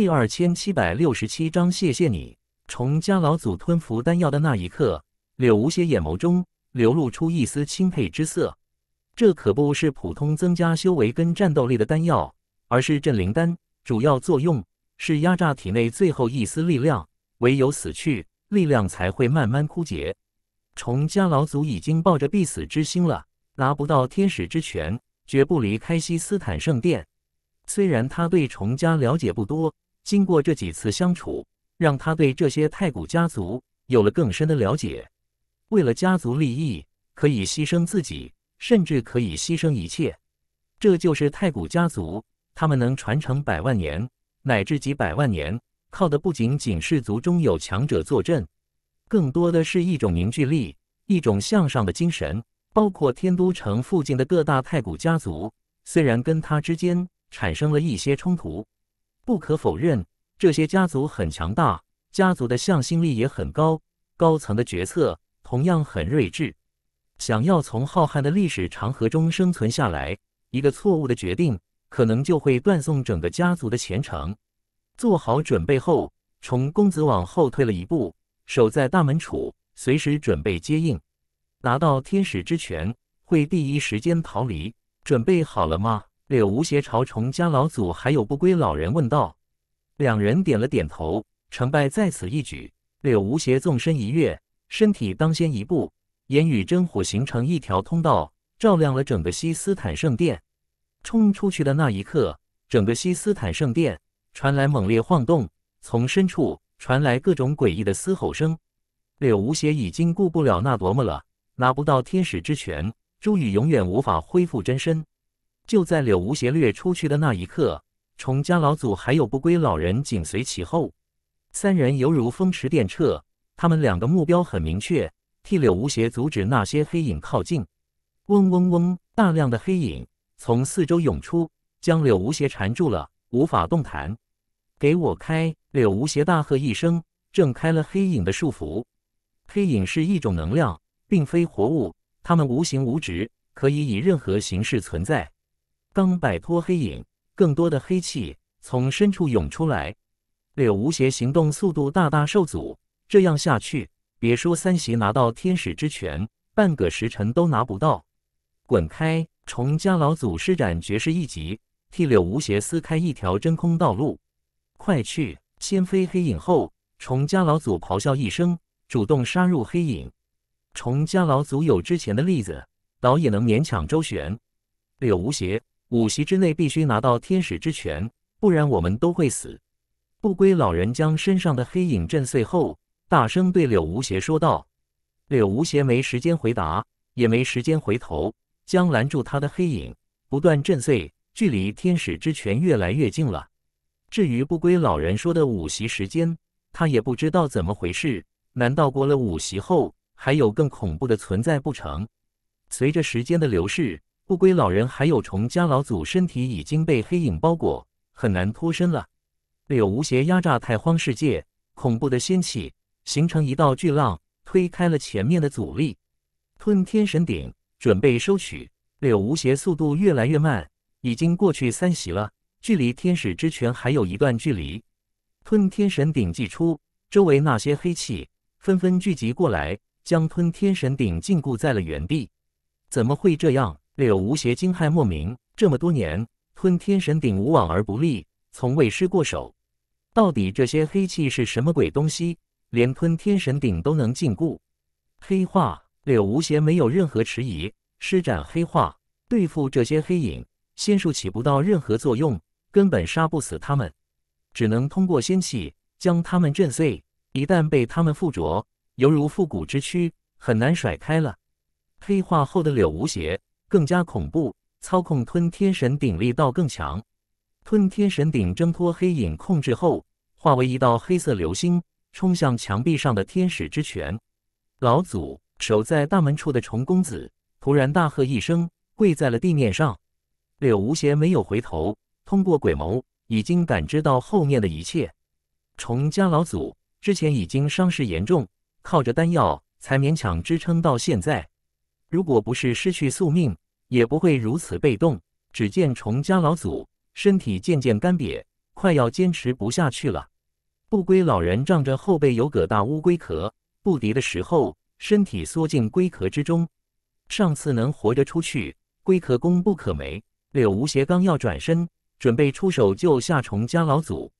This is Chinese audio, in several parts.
第二千七百六十七章，谢谢你。重家老祖吞服丹药的那一刻，柳无邪眼眸中流露出一丝钦佩之色。这可不是普通增加修为跟战斗力的丹药，而是镇灵丹。主要作用是压榨体内最后一丝力量，唯有死去，力量才会慢慢枯竭。崇家老祖已经抱着必死之心了，拿不到天使之权，绝不离开西斯坦圣殿。虽然他对崇家了解不多。经过这几次相处，让他对这些太古家族有了更深的了解。为了家族利益，可以牺牲自己，甚至可以牺牲一切。这就是太古家族，他们能传承百万年乃至几百万年，靠的不仅仅是族中有强者坐镇，更多的是一种凝聚力，一种向上的精神。包括天都城附近的各大太古家族，虽然跟他之间产生了一些冲突。不可否认，这些家族很强大，家族的向心力也很高，高层的决策同样很睿智。想要从浩瀚的历史长河中生存下来，一个错误的决定可能就会断送整个家族的前程。做好准备后，从公子往后退了一步，守在大门处，随时准备接应。拿到天使之权，会第一时间逃离。准备好了吗？柳无邪朝崇家老祖还有不归老人问道，两人点了点头。成败在此一举。柳无邪纵身一跃，身体当先一步，烟语真火形成一条通道，照亮了整个西斯坦圣殿。冲出去的那一刻，整个西斯坦圣殿传来猛烈晃动，从深处传来各种诡异的嘶吼声。柳无邪已经顾不了那多么了，拿不到天使之权，朱宇永远无法恢复真身。就在柳无邪掠出去的那一刻，崇家老祖还有不归老人紧随其后，三人犹如风驰电掣。他们两个目标很明确，替柳无邪阻止那些黑影靠近。嗡嗡嗡，大量的黑影从四周涌出，将柳无邪缠住了，无法动弹。给我开！柳无邪大喝一声，挣开了黑影的束缚。黑影是一种能量，并非活物，它们无形无质，可以以任何形式存在。当摆脱黑影，更多的黑气从深处涌出来，柳无邪行动速度大大受阻。这样下去，别说三席拿到天使之拳，半个时辰都拿不到。滚开！虫家老祖施展绝世一击，替柳无邪撕开一条真空道路。快去！先飞黑影后，虫家老祖咆哮一声，主动杀入黑影。虫家老祖有之前的例子，倒也能勉强周旋。柳无邪。五席之内必须拿到天使之泉，不然我们都会死。不归老人将身上的黑影震碎后，大声对柳无邪说道：“柳无邪没时间回答，也没时间回头，将拦住他的黑影不断震碎，距离天使之泉越来越近了。至于不归老人说的五席时间，他也不知道怎么回事。难道过了五席后还有更恐怖的存在不成？”随着时间的流逝。不归老人还有虫家老祖，身体已经被黑影包裹，很难脱身了。柳无邪压榨太荒世界，恐怖的仙气形成一道巨浪，推开了前面的阻力。吞天神鼎准备收取柳无邪，速度越来越慢，已经过去三席了，距离天使之泉还有一段距离。吞天神鼎祭出，周围那些黑气纷纷聚集过来，将吞天神鼎禁锢在了原地。怎么会这样？柳无邪惊骇莫名，这么多年吞天神鼎无往而不利，从未失过手。到底这些黑气是什么鬼东西？连吞天神鼎都能禁锢。黑化，柳无邪没有任何迟疑，施展黑化对付这些黑影，仙术起不到任何作用，根本杀不死他们，只能通过仙气将他们震碎。一旦被他们附着，犹如复古之躯，很难甩开了。黑化后的柳无邪。更加恐怖，操控吞天神鼎力道更强。吞天神鼎挣脱黑影控制后，化为一道黑色流星，冲向墙壁上的天使之拳。老祖守在大门处的虫公子突然大喝一声，跪在了地面上。柳无邪没有回头，通过鬼眸已经感知到后面的一切。虫家老祖之前已经伤势严重，靠着丹药才勉强支撑到现在。如果不是失去宿命，也不会如此被动。只见虫家老祖身体渐渐干瘪，快要坚持不下去了。不归老人仗着后背有个大乌龟壳，不敌的时候身体缩进龟壳之中。上次能活着出去，龟壳功不可没。柳无邪刚要转身准备出手救下虫家老祖，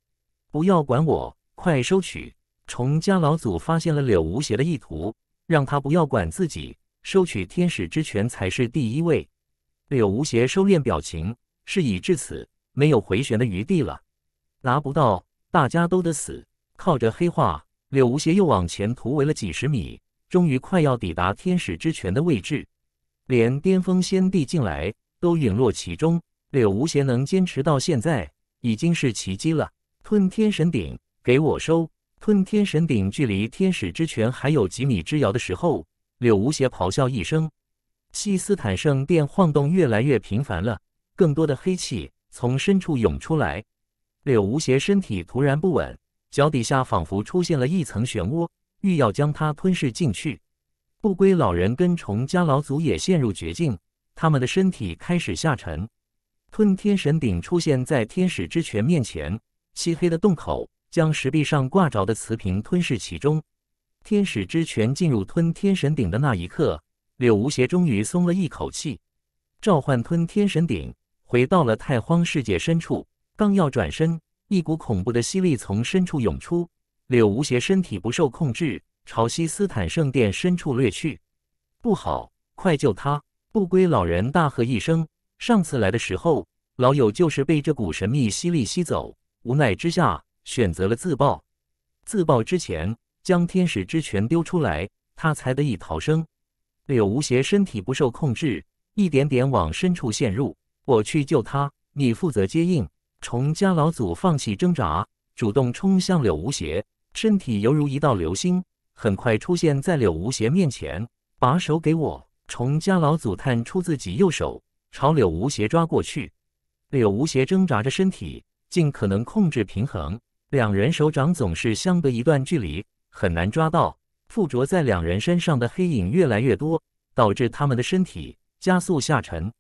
不要管我，快收取！虫家老祖发现了柳无邪的意图，让他不要管自己。收取天使之泉才是第一位。柳无邪收敛表情，事已至此，没有回旋的余地了。拿不到，大家都得死。靠着黑化，柳无邪又往前突围了几十米，终于快要抵达天使之泉的位置。连巅峰仙帝进来都陨落其中，柳无邪能坚持到现在已经是奇迹了。吞天神鼎，给我收！吞天神鼎距离天使之泉还有几米之遥的时候。柳无邪咆哮一声，西斯坦圣殿晃动越来越频繁了，更多的黑气从深处涌出来。柳无邪身体突然不稳，脚底下仿佛出现了一层漩涡，欲要将他吞噬进去。不归老人跟崇家老祖也陷入绝境，他们的身体开始下沉。吞天神鼎出现在天使之泉面前，漆黑的洞口将石壁上挂着的瓷瓶吞噬其中。天使之拳进入吞天神鼎的那一刻，柳无邪终于松了一口气，召唤吞天神鼎回到了太荒世界深处。刚要转身，一股恐怖的吸力从深处涌出，柳无邪身体不受控制，朝西斯坦圣殿深处掠去。不好，快救他！不归老人大喝一声。上次来的时候，老友就是被这股神秘吸力吸走，无奈之下选择了自爆。自爆之前。将天使之拳丢出来，他才得以逃生。柳无邪身体不受控制，一点点往深处陷入。我去救他，你负责接应。崇家老祖放弃挣扎，主动冲向柳无邪，身体犹如一道流星，很快出现在柳无邪面前。把手给我！崇家老祖探出自己右手，朝柳无邪抓过去。柳无邪挣扎着身体，尽可能控制平衡，两人手掌总是相隔一段距离。很难抓到附着在两人身上的黑影越来越多，导致他们的身体加速下沉。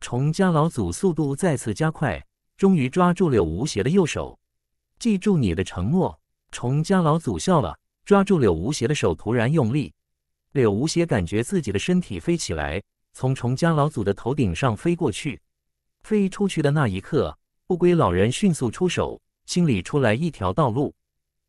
虫家老祖速度再次加快，终于抓住柳无邪的右手。记住你的承诺，虫家老祖笑了，抓住柳无邪的手，突然用力。柳无邪感觉自己的身体飞起来，从虫家老祖的头顶上飞过去。飞出去的那一刻，不归老人迅速出手，清理出来一条道路。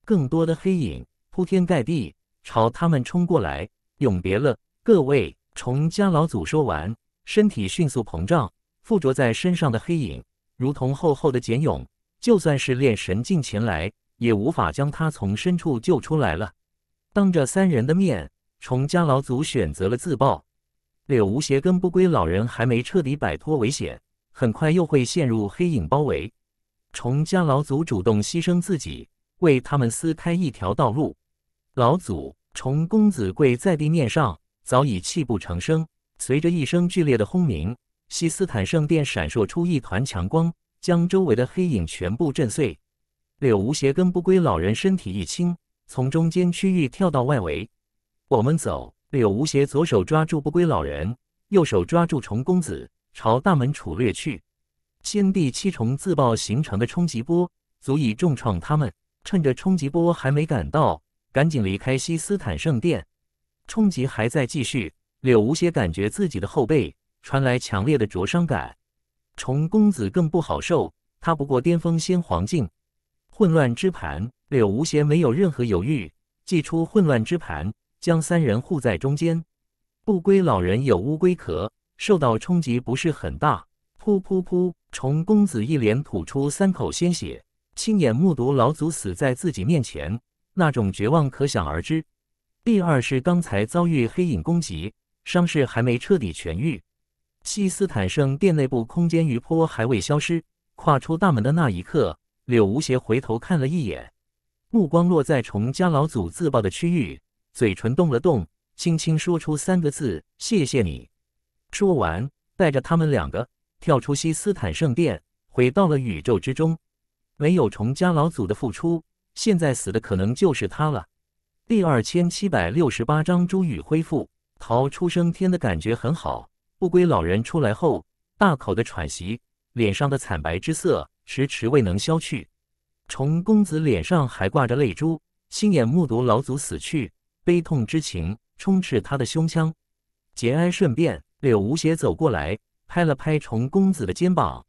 更多的黑影。铺天盖地朝他们冲过来，永别了，各位！虫家老祖说完，身体迅速膨胀，附着在身上的黑影如同厚厚的茧蛹，就算是炼神境前来，也无法将他从深处救出来了。当着三人的面，虫家老祖选择了自爆。柳无邪跟不归老人还没彻底摆脱危险，很快又会陷入黑影包围。虫家老祖主动牺牲自己，为他们撕开一条道路。老祖虫公子跪在地面上，早已泣不成声。随着一声剧烈的轰鸣，西斯坦圣殿闪烁出一团强光，将周围的黑影全部震碎。柳无邪跟不归老人身体一轻，从中间区域跳到外围。我们走！柳无邪左手抓住不归老人，右手抓住虫公子，朝大门处掠去。先帝七重自爆形成的冲击波足以重创他们，趁着冲击波还没赶到。赶紧离开西斯坦圣殿，冲击还在继续。柳无邪感觉自己的后背传来强烈的灼伤感，虫公子更不好受。他不过巅峰仙皇境，混乱之盘。柳无邪没有任何犹豫，祭出混乱之盘，将三人护在中间。不归老人有乌龟壳，受到冲击不是很大。噗噗噗！虫公子一连吐出三口鲜血，亲眼目睹老祖死在自己面前。那种绝望可想而知。第二是刚才遭遇黑影攻击，伤势还没彻底痊愈。西斯坦圣殿内部空间余波还未消失，跨出大门的那一刻，柳无邪回头看了一眼，目光落在崇家老祖自爆的区域，嘴唇动了动，轻轻说出三个字：“谢谢你。”说完，带着他们两个跳出西斯坦圣殿，回到了宇宙之中。没有崇家老祖的付出。现在死的可能就是他了。第二千七百六十八章，终宇恢复。逃出生天的感觉很好。不归老人出来后，大口的喘息，脸上的惨白之色迟迟未能消去。崇公子脸上还挂着泪珠，亲眼目睹老祖死去，悲痛之情充斥他的胸腔。节哀顺变。柳无邪走过来，拍了拍崇公子的肩膀。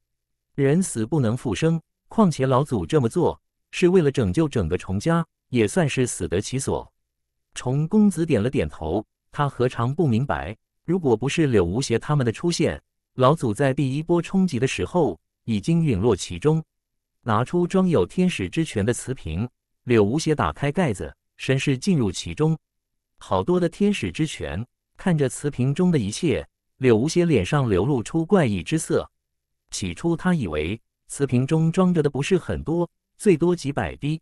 人死不能复生，况且老祖这么做。是为了拯救整个虫家，也算是死得其所。虫公子点了点头，他何尝不明白？如果不是柳无邪他们的出现，老祖在第一波冲击的时候已经陨落其中。拿出装有天使之泉的瓷瓶，柳无邪打开盖子，神识进入其中，好多的天使之泉。看着瓷瓶中的一切，柳无邪脸上流露出怪异之色。起初他以为瓷瓶中装着的不是很多。最多几百滴，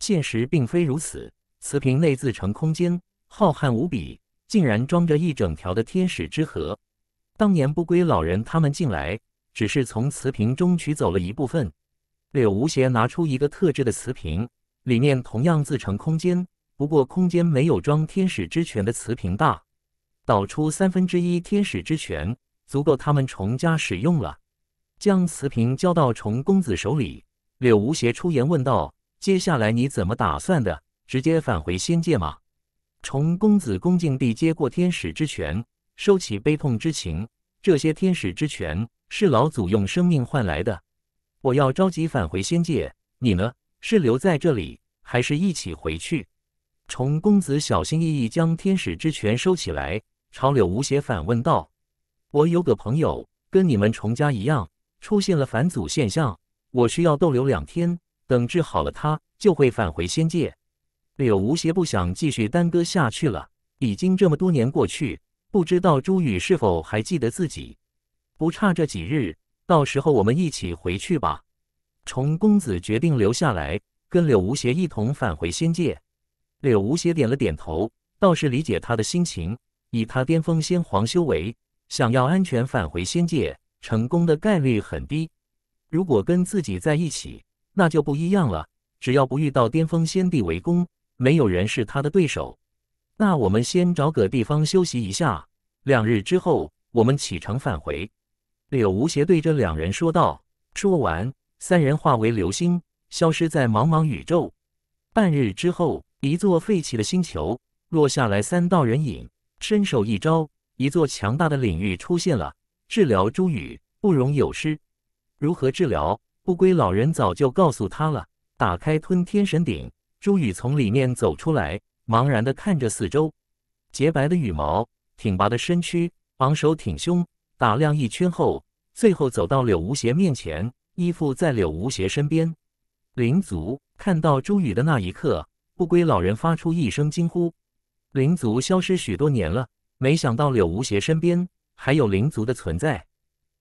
现实并非如此。瓷瓶内自成空间，浩瀚无比，竟然装着一整条的天使之河。当年不归老人他们进来，只是从瓷瓶中取走了一部分。柳无邪拿出一个特制的瓷瓶，里面同样自成空间，不过空间没有装天使之泉的瓷瓶大。倒出三分之一天使之泉，足够他们重家使用了。将瓷瓶交到重公子手里。柳无邪出言问道：“接下来你怎么打算的？直接返回仙界吗？”重公子恭敬地接过天使之权，收起悲痛之情。这些天使之权是老祖用生命换来的。我要着急返回仙界，你呢？是留在这里，还是一起回去？重公子小心翼翼将天使之权收起来，朝柳无邪反问道：“我有个朋友，跟你们重家一样，出现了返祖现象。”我需要逗留两天，等治好了他就会返回仙界。柳无邪不想继续耽搁下去了，已经这么多年过去，不知道朱宇是否还记得自己。不差这几日，到时候我们一起回去吧。崇公子决定留下来，跟柳无邪一同返回仙界。柳无邪点了点头，倒是理解他的心情。以他巅峰仙皇修为，想要安全返回仙界，成功的概率很低。如果跟自己在一起，那就不一样了。只要不遇到巅峰仙帝围攻，没有人是他的对手。那我们先找个地方休息一下，两日之后我们启程返回。柳无邪对着两人说道。说完，三人化为流星，消失在茫茫宇宙。半日之后，一座废弃的星球落下来三道人影，伸手一招，一座强大的领域出现了。治疗朱宇，不容有失。如何治疗？不归老人早就告诉他了。打开吞天神鼎，朱宇从里面走出来，茫然地看着四周。洁白的羽毛，挺拔的身躯，昂首挺胸，打量一圈后，最后走到柳无邪面前，依附在柳无邪身边。灵族看到朱宇的那一刻，不归老人发出一声惊呼。灵族消失许多年了，没想到柳无邪身边还有灵族的存在。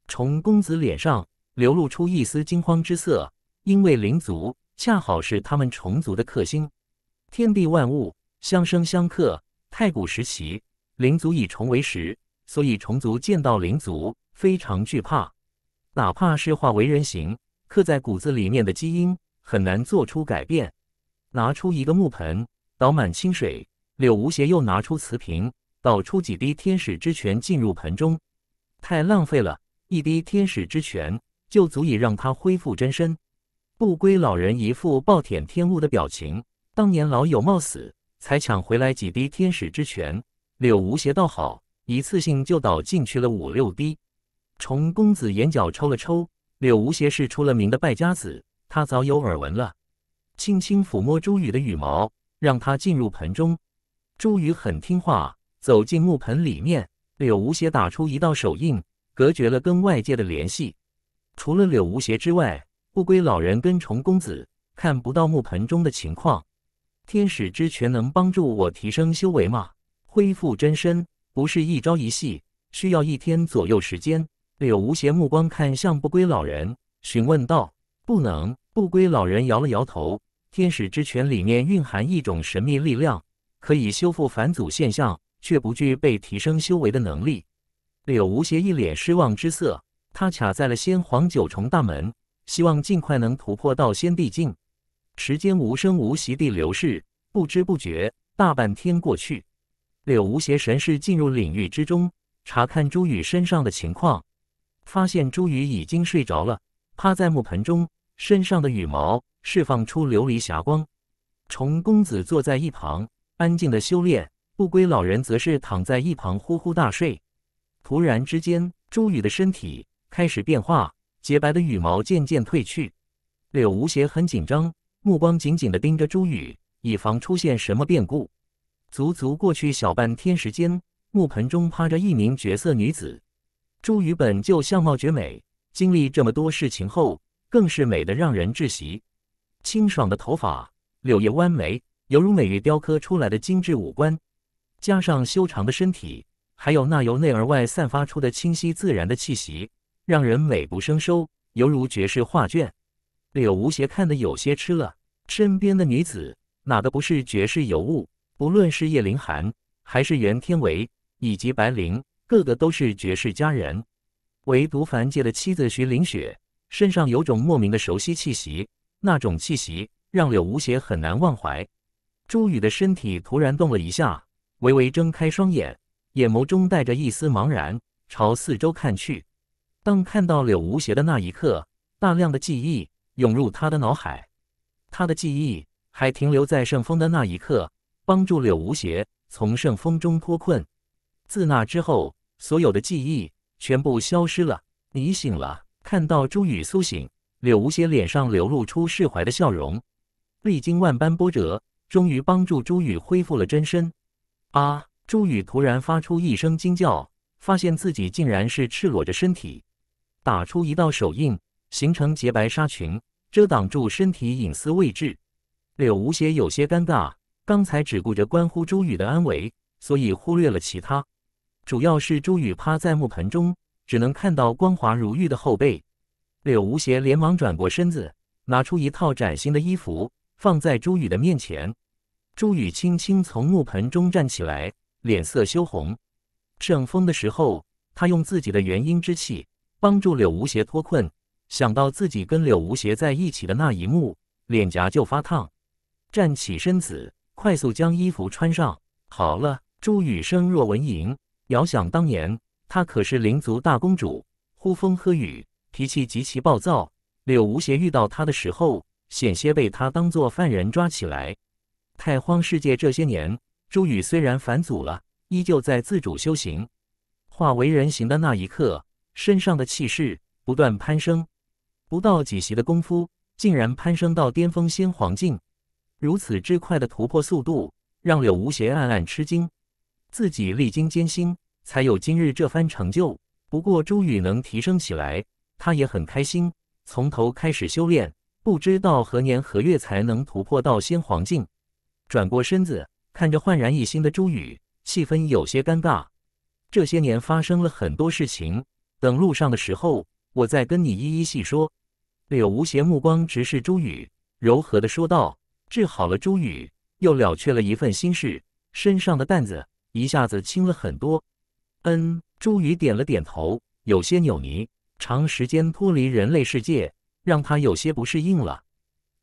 虫公子脸上。流露出一丝惊慌之色，因为灵族恰好是他们虫族的克星。天地万物相生相克，太古时期灵族以虫为食，所以虫族见到灵族非常惧怕。哪怕是化为人形，刻在骨子里面的基因很难做出改变。拿出一个木盆，倒满清水，柳无邪又拿出瓷瓶，倒出几滴天使之泉进入盆中。太浪费了，一滴天使之泉。就足以让他恢复真身。不归老人一副暴殄天物的表情。当年老友冒死才抢回来几滴天使之泉，柳无邪倒好，一次性就倒进去了五六滴。崇公子眼角抽了抽。柳无邪是出了名的败家子，他早有耳闻了。轻轻抚摸朱宇的羽毛，让他进入盆中。朱宇很听话，走进木盆里面。柳无邪打出一道手印，隔绝了跟外界的联系。除了柳无邪之外，不归老人跟重公子看不到木盆中的情况。天使之泉能帮助我提升修为吗？恢复真身不是一朝一夕，需要一天左右时间。柳无邪目光看向不归老人，询问道：“不能。”不归老人摇了摇头。天使之泉里面蕴含一种神秘力量，可以修复返祖现象，却不具备提升修为的能力。柳无邪一脸失望之色。他卡在了仙皇九重大门，希望尽快能突破到仙帝境。时间无声无息地流逝，不知不觉大半天过去。柳无邪神识进入领域之中，查看朱宇身上的情况，发现朱宇已经睡着了，趴在木盆中，身上的羽毛释放出琉璃霞光。虫公子坐在一旁安静的修炼，不归老人则是躺在一旁呼呼大睡。突然之间，朱宇的身体。开始变化，洁白的羽毛渐渐褪去。柳无邪很紧张，目光紧紧地盯着朱宇，以防出现什么变故。足足过去小半天时间，木盆中趴着一名绝色女子。朱宇本就相貌绝美，经历这么多事情后，更是美得让人窒息。清爽的头发，柳叶弯眉，犹如美玉雕刻出来的精致五官，加上修长的身体，还有那由内而外散发出的清晰自然的气息。让人美不胜收，犹如绝世画卷。柳无邪看的有些痴了，身边的女子哪个不是绝世尤物？不论是叶凌寒，还是袁天维，以及白灵，个个都是绝世佳人。唯独凡界的妻子徐凌雪，身上有种莫名的熟悉气息，那种气息让柳无邪很难忘怀。朱宇的身体突然动了一下，微微睁开双眼，眼眸中带着一丝茫然，朝四周看去。当看到柳无邪的那一刻，大量的记忆涌入他的脑海。他的记忆还停留在圣风的那一刻，帮助柳无邪从圣风中脱困。自那之后，所有的记忆全部消失了。你醒了，看到朱宇苏醒，柳无邪脸上流露出释怀的笑容。历经万般波折，终于帮助朱宇恢复了真身。啊！朱宇突然发出一声惊叫，发现自己竟然是赤裸着身体。打出一道手印，形成洁白纱裙，遮挡住身体隐私位置。柳无邪有些尴尬，刚才只顾着关乎朱宇的安危，所以忽略了其他。主要是朱宇趴在木盆中，只能看到光滑如玉的后背。柳无邪连忙转过身子，拿出一套崭新的衣服放在朱宇的面前。朱宇轻轻从木盆中站起来，脸色羞红。正风的时候，他用自己的元婴之气。帮助柳无邪脱困，想到自己跟柳无邪在一起的那一幕，脸颊就发烫。站起身子，快速将衣服穿上。好了，朱雨声若闻蝇，遥想当年，她可是灵族大公主，呼风喝雨，脾气极其暴躁。柳无邪遇到她的时候，险些被她当做犯人抓起来。太荒世界这些年，朱雨虽然返祖了，依旧在自主修行。化为人形的那一刻。身上的气势不断攀升，不到几席的功夫，竟然攀升到巅峰仙皇境。如此之快的突破速度，让柳无邪暗暗吃惊。自己历经艰辛，才有今日这番成就。不过朱宇能提升起来，他也很开心。从头开始修炼，不知道何年何月才能突破到仙皇境。转过身子，看着焕然一新的朱宇，气氛有些尴尬。这些年发生了很多事情。等路上的时候，我再跟你一一细说。柳无邪目光直视朱宇，柔和的说道：“治好了。”朱宇又了却了一份心事，身上的担子一下子轻了很多。嗯，朱宇点了点头，有些扭捏。长时间脱离人类世界，让他有些不适应了。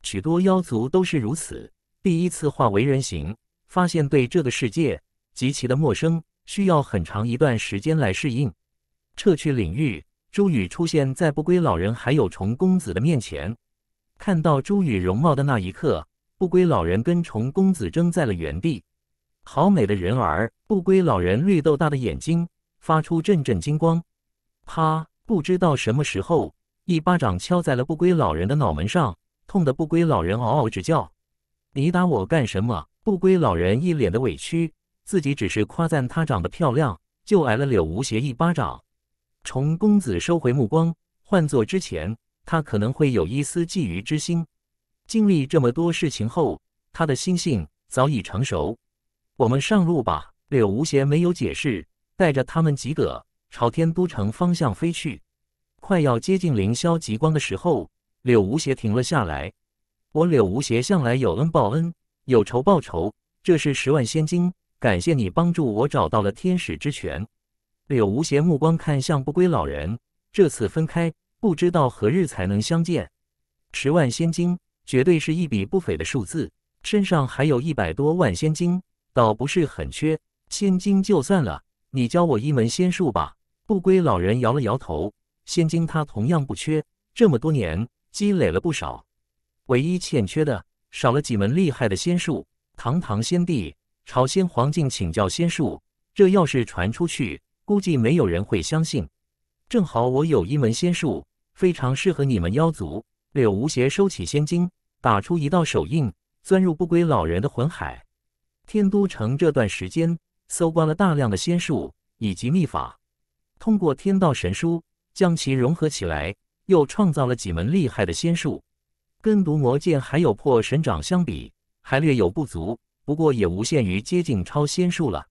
许多妖族都是如此，第一次化为人形，发现对这个世界极其的陌生，需要很长一段时间来适应。撤去领域，朱宇出现在不归老人还有虫公子的面前。看到朱宇容貌的那一刻，不归老人跟虫公子怔在了原地。好美的人儿！不归老人绿豆大的眼睛发出阵阵金光。啪！不知道什么时候，一巴掌敲在了不归老人的脑门上，痛得不归老人嗷嗷直叫。你打我干什么？不归老人一脸的委屈，自己只是夸赞他长得漂亮，就挨了柳无邪一巴掌。从公子收回目光，换做之前，他可能会有一丝觊觎之心。经历这么多事情后，他的心性早已成熟。我们上路吧。柳无邪没有解释，带着他们几个朝天都城方向飞去。快要接近凌霄极光的时候，柳无邪停了下来。我柳无邪向来有恩报恩，有仇报仇。这是十万仙金，感谢你帮助我找到了天使之泉。柳无邪目光看向不归老人，这次分开，不知道何日才能相见。十万仙金绝对是一笔不菲的数字，身上还有一百多万仙金，倒不是很缺。仙金就算了，你教我一门仙术吧。不归老人摇了摇头，仙金他同样不缺，这么多年积累了不少，唯一欠缺的少了几门厉害的仙术。堂堂先帝朝先皇敬请教仙术，这要是传出去。估计没有人会相信。正好我有一门仙术，非常适合你们妖族。柳无邪收起仙经，打出一道手印，钻入不归老人的魂海。天都城这段时间搜刮了大量的仙术以及秘法，通过天道神书将其融合起来，又创造了几门厉害的仙术。跟毒魔剑还有破神掌相比，还略有不足，不过也无限于接近超仙术了。